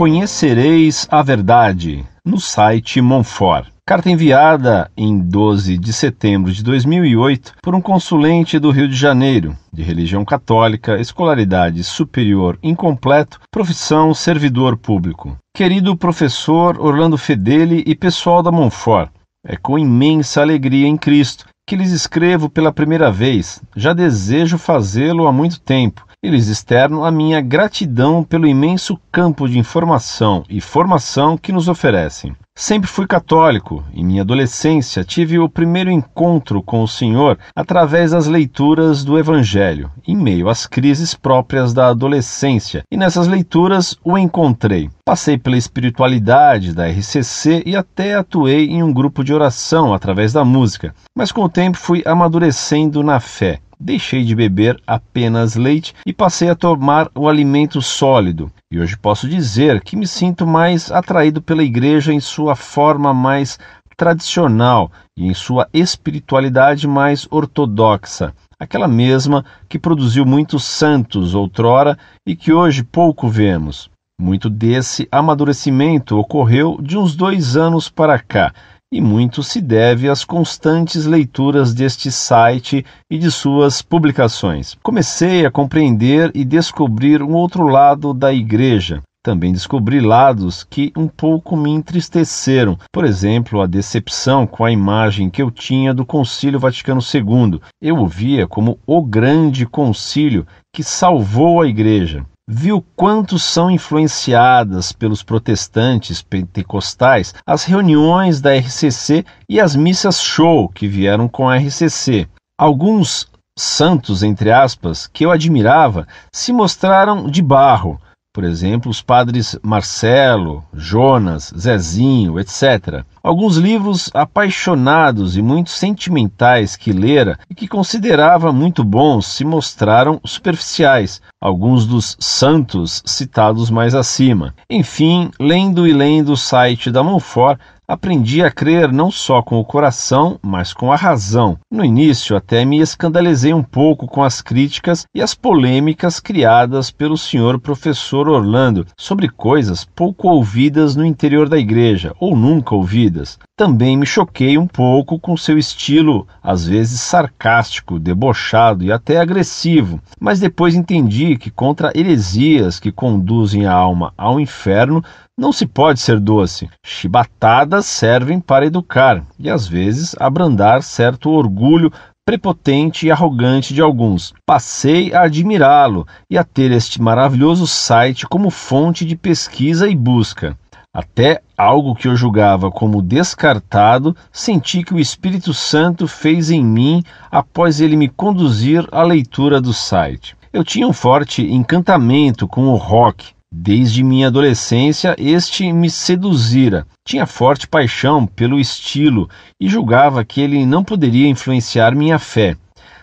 Conhecereis a Verdade, no site Monfort. Carta enviada em 12 de setembro de 2008 por um consulente do Rio de Janeiro, de religião católica, escolaridade superior incompleto, profissão servidor público. Querido professor Orlando Fedeli e pessoal da Monfort, é com imensa alegria em Cristo que lhes escrevo pela primeira vez. Já desejo fazê-lo há muito tempo e lhes externo a minha gratidão pelo imenso campo de informação e formação que nos oferecem. Sempre fui católico. Em minha adolescência, tive o primeiro encontro com o Senhor através das leituras do Evangelho, em meio às crises próprias da adolescência, e nessas leituras o encontrei. Passei pela espiritualidade da RCC e até atuei em um grupo de oração através da música, mas com o tempo fui amadurecendo na fé Deixei de beber apenas leite e passei a tomar o alimento sólido. E hoje posso dizer que me sinto mais atraído pela igreja em sua forma mais tradicional e em sua espiritualidade mais ortodoxa, aquela mesma que produziu muitos santos outrora e que hoje pouco vemos. Muito desse amadurecimento ocorreu de uns dois anos para cá, e muito se deve às constantes leituras deste site e de suas publicações. Comecei a compreender e descobrir um outro lado da igreja. Também descobri lados que um pouco me entristeceram, por exemplo, a decepção com a imagem que eu tinha do Concílio Vaticano II. Eu o via como o grande concílio que salvou a igreja viu quanto são influenciadas pelos protestantes pentecostais as reuniões da RCC e as missas show que vieram com a RCC. Alguns santos, entre aspas, que eu admirava, se mostraram de barro, por exemplo, os padres Marcelo, Jonas, Zezinho, etc. Alguns livros apaixonados e muito sentimentais que lera e que considerava muito bons se mostraram superficiais, alguns dos santos citados mais acima. Enfim, lendo e lendo o site da Monfort, aprendi a crer não só com o coração, mas com a razão. No início até me escandalizei um pouco com as críticas e as polêmicas criadas pelo senhor professor Orlando sobre coisas pouco ouvidas no interior da igreja ou nunca ouvidas. Também me choquei um pouco com seu estilo, às vezes sarcástico, debochado e até agressivo, mas depois entendi que contra heresias que conduzem a alma ao inferno não se pode ser doce. Chibatadas servem para educar e às vezes abrandar certo orgulho prepotente e arrogante de alguns. Passei a admirá-lo e a ter este maravilhoso site como fonte de pesquisa e busca. Até algo que eu julgava como descartado, senti que o Espírito Santo fez em mim após ele me conduzir à leitura do site. Eu tinha um forte encantamento com o rock. Desde minha adolescência, este me seduzira. Tinha forte paixão pelo estilo e julgava que ele não poderia influenciar minha fé.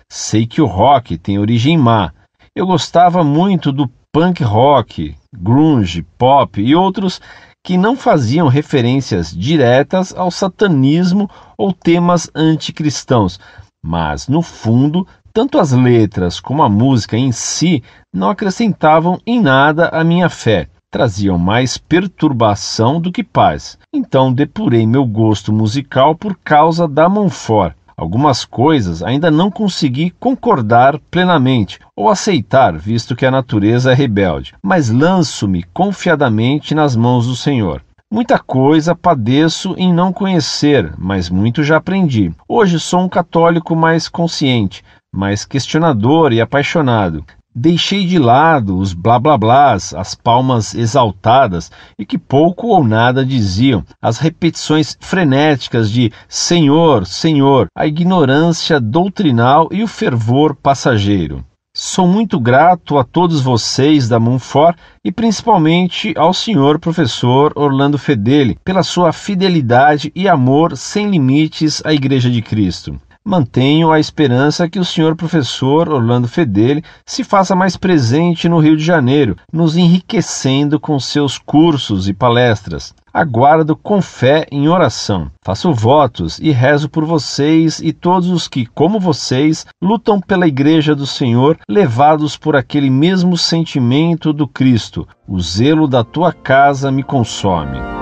Sei que o rock tem origem má. Eu gostava muito do punk rock, grunge, pop e outros que não faziam referências diretas ao satanismo ou temas anticristãos, mas, no fundo, tanto as letras como a música em si não acrescentavam em nada à minha fé traziam mais perturbação do que paz. Então depurei meu gosto musical por causa da Monfort. Algumas coisas ainda não consegui concordar plenamente ou aceitar, visto que a natureza é rebelde, mas lanço-me confiadamente nas mãos do Senhor. Muita coisa padeço em não conhecer, mas muito já aprendi. Hoje sou um católico mais consciente, mais questionador e apaixonado. Deixei de lado os blá blá blás, as palmas exaltadas e que pouco ou nada diziam, as repetições frenéticas de Senhor, Senhor, a ignorância doutrinal e o fervor passageiro. Sou muito grato a todos vocês da Monfort e principalmente ao senhor professor Orlando Fedeli pela sua fidelidade e amor sem limites à Igreja de Cristo. Mantenho a esperança que o senhor professor Orlando Fedeli se faça mais presente no Rio de Janeiro, nos enriquecendo com seus cursos e palestras. Aguardo com fé em oração. Faço votos e rezo por vocês e todos os que, como vocês, lutam pela Igreja do Senhor, levados por aquele mesmo sentimento do Cristo. O zelo da tua casa me consome.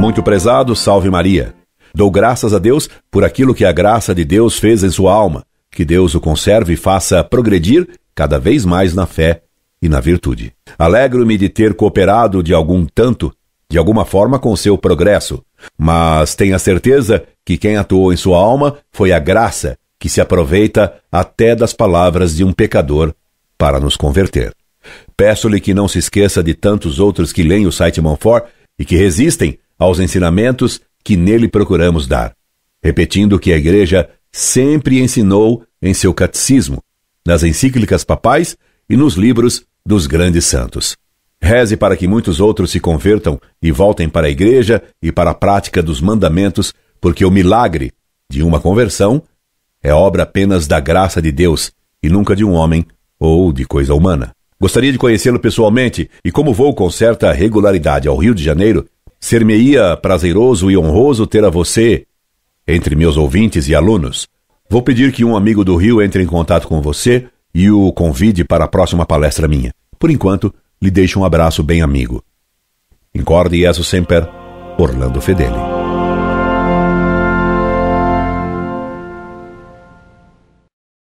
Muito prezado, salve Maria. Dou graças a Deus por aquilo que a graça de Deus fez em sua alma. Que Deus o conserve e faça progredir cada vez mais na fé e na virtude. Alegro-me de ter cooperado de algum tanto, de alguma forma, com seu progresso, mas tenha certeza que quem atuou em sua alma foi a graça que se aproveita até das palavras de um pecador para nos converter. Peço-lhe que não se esqueça de tantos outros que leem o site Monfort e que resistem aos ensinamentos que nele procuramos dar, repetindo o que a Igreja sempre ensinou em seu catecismo, nas encíclicas papais e nos livros dos grandes santos. Reze para que muitos outros se convertam e voltem para a Igreja e para a prática dos mandamentos, porque o milagre de uma conversão é obra apenas da graça de Deus e nunca de um homem ou de coisa humana. Gostaria de conhecê-lo pessoalmente e, como vou com certa regularidade ao Rio de Janeiro, Ser-me-ia prazeroso e honroso ter a você entre meus ouvintes e alunos. Vou pedir que um amigo do Rio entre em contato com você e o convide para a próxima palestra minha. Por enquanto, lhe deixo um abraço bem amigo. Incorde e sempre, Orlando Fedeli.